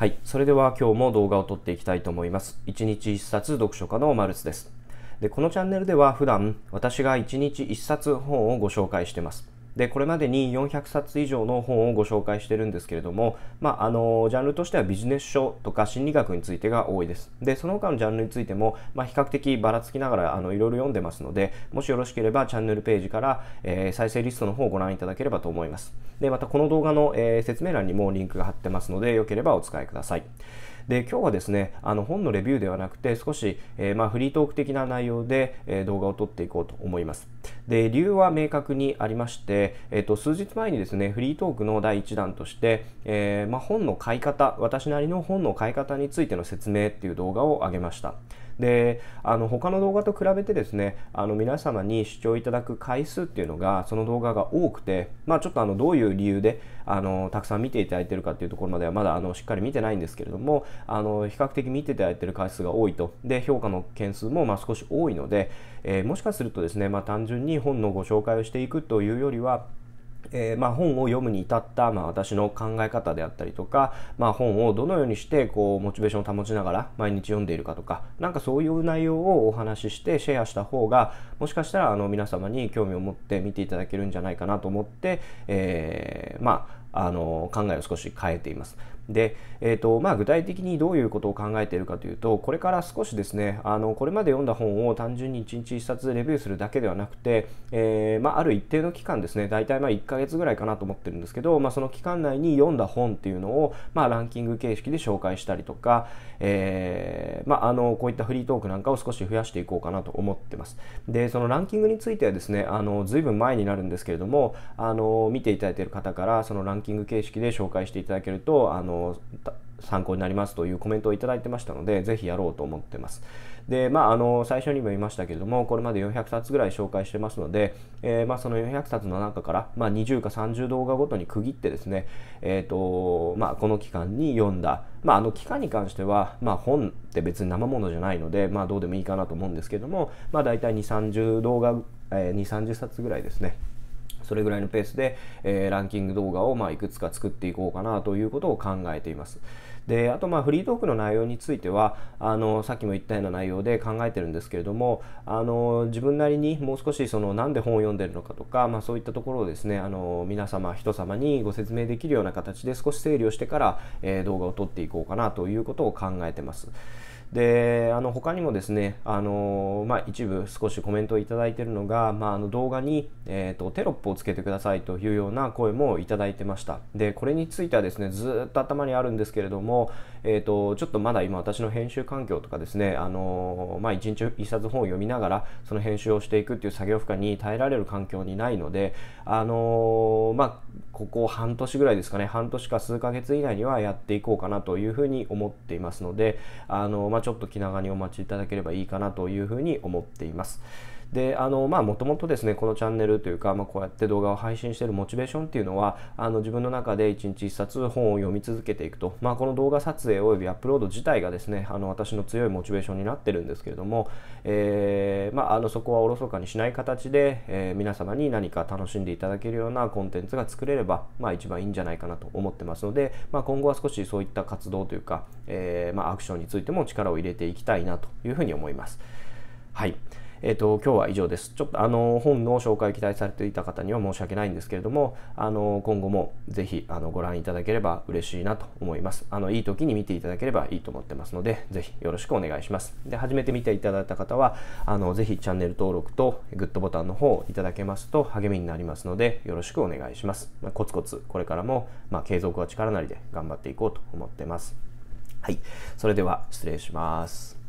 はい、それでは今日も動画を撮っていきたいと思います。1日1冊読書家のマルスです。で、このチャンネルでは普段私が1日1冊本をご紹介してます。でこれまでに400冊以上の本をご紹介してるんですけれども、まあ、あのジャンルとしてはビジネス書とか心理学についてが多いですでその他のジャンルについても、まあ、比較的ばらつきながらあのいろいろ読んでますのでもしよろしければチャンネルページから、えー、再生リストの方をご覧いただければと思いますでまたこの動画の、えー、説明欄にもリンクが貼ってますのでよければお使いくださいで今日はですねあの本のレビューではなくて少し、えー、まあ、フリートーク的な内容で、え動画を撮っていこうと思いますで、理由は明確にありまして、えっと、数日前にですね、フリートークの第1弾として、えー、まあ、本の買い方、私なりの本の買い方についての説明っていう動画を上げました。であの他の動画と比べてですねあの皆様に視聴いただく回数っていうのがその動画が多くて、まあ、ちょっとあのどういう理由であのたくさん見ていただいてるかっていうところまではまだあのしっかり見てないんですけれどもあの比較的見ていただいてる回数が多いとで評価の件数もま少し多いので、えー、もしかするとですね、まあ、単純に本のご紹介をしていくというよりはえー、まあ、本を読むに至った、まあ、私の考え方であったりとか、まあ、本をどのようにしてこうモチベーションを保ちながら毎日読んでいるかとか何かそういう内容をお話ししてシェアした方がもしかしたらあの皆様に興味を持って見ていただけるんじゃないかなと思って、えー、まああの考えを少し変えています。で、えーとまあ、具体的にどういうことを考えているかというとこれから少しですねあのこれまで読んだ本を単純に1日1冊レビューするだけではなくて、えー、まあ、ある一定の期間ですね大体まあ1ヶ月ぐらいかなと思ってるんですけど、まあ、その期間内に読んだ本っていうのを、まあ、ランキング形式で紹介したりとか、えー、まあ、のこういったフリートークなんかを少し増やしていこうかなと思ってます。でそのランキングについてはですねあの随分前になるんですけれどもあの見ていただいている方からそのランキング形式で紹介していただけるとあの参考になりますというコメントを頂いてましたのでぜひやろうと思ってます。でまあ、あの最初にも言いましたけれどもこれまで400冊ぐらい紹介してますので、えー、まあ、その400冊の中から、まあ、20か30動画ごとに区切ってですね、えーとまあ、この期間に読んだ、まあ、あの期間に関しては、まあ、本って別に生ものじゃないので、まあ、どうでもいいかなと思うんですけども、まあ、大体2 3 0動画、えー、2 3 0冊ぐらいですねそれぐらいのペースで、えー、ランキング動画をまあいくつか作っていこうかなということを考えています。であとまあフリートークの内容についてはあのさっきも言ったような内容で考えてるんですけれどもあの自分なりにもう少しそのなんで本を読んでるのかとか、まあ、そういったところをですねあの皆様人様にご説明できるような形で少し整理をしてから、えー、動画を撮っていこうかなということを考えてます。であの他にもですねあの、まあ、一部少しコメントを頂いてるのが、まあ、あの動画に、えーと、テロップをつけてくださいというような声もいただいてましたでこれについてはですねずっと頭にあるんですけれども、えーと、ちょっとまだ今私の編集環境とかですねあの、まあ、1日1冊本を読みながらその編集をしていくっていう作業負荷に耐えられる環境にないのであのまあここ半年ぐらいですかね半年か数ヶ月以内にはやっていこうかなというふうに思っていますのであの、まあちょっと気長にお待ちいただければいいかなというふうに思っています。であのまあもともとですねこのチャンネルというか、まあ、こうやって動画を配信しているモチベーションっていうのはあの自分の中で1日1冊本を読み続けていくと、まあ、この動画撮影およびアップロード自体がですねあの私の強いモチベーションになってるんですけれども、えー、まあ、あのそこはおろそかにしない形で、えー、皆様に何か楽しんでいただけるようなコンテンツが作れれば、まあ、一番いいんじゃないかなと思ってますので、まあ、今後は少しそういった活動というか、えー、まあ、アクションについても力を入れていきたいなというふうに思います。はいえっ、ー、と、今日は以上です。ちょっとあの、本の紹介期待されていた方には申し訳ないんですけれども、あの、今後もぜひ、あの、ご覧いただければ嬉しいなと思います。あの、いい時に見ていただければいいと思ってますので、ぜひよろしくお願いします。で、初めて見ていただいた方は、あの、ぜひチャンネル登録とグッドボタンの方いただけますと励みになりますので、よろしくお願いします。まあ、コツコツ、これからも、まあ、継続は力なりで頑張っていこうと思ってます。はい。それでは失礼します。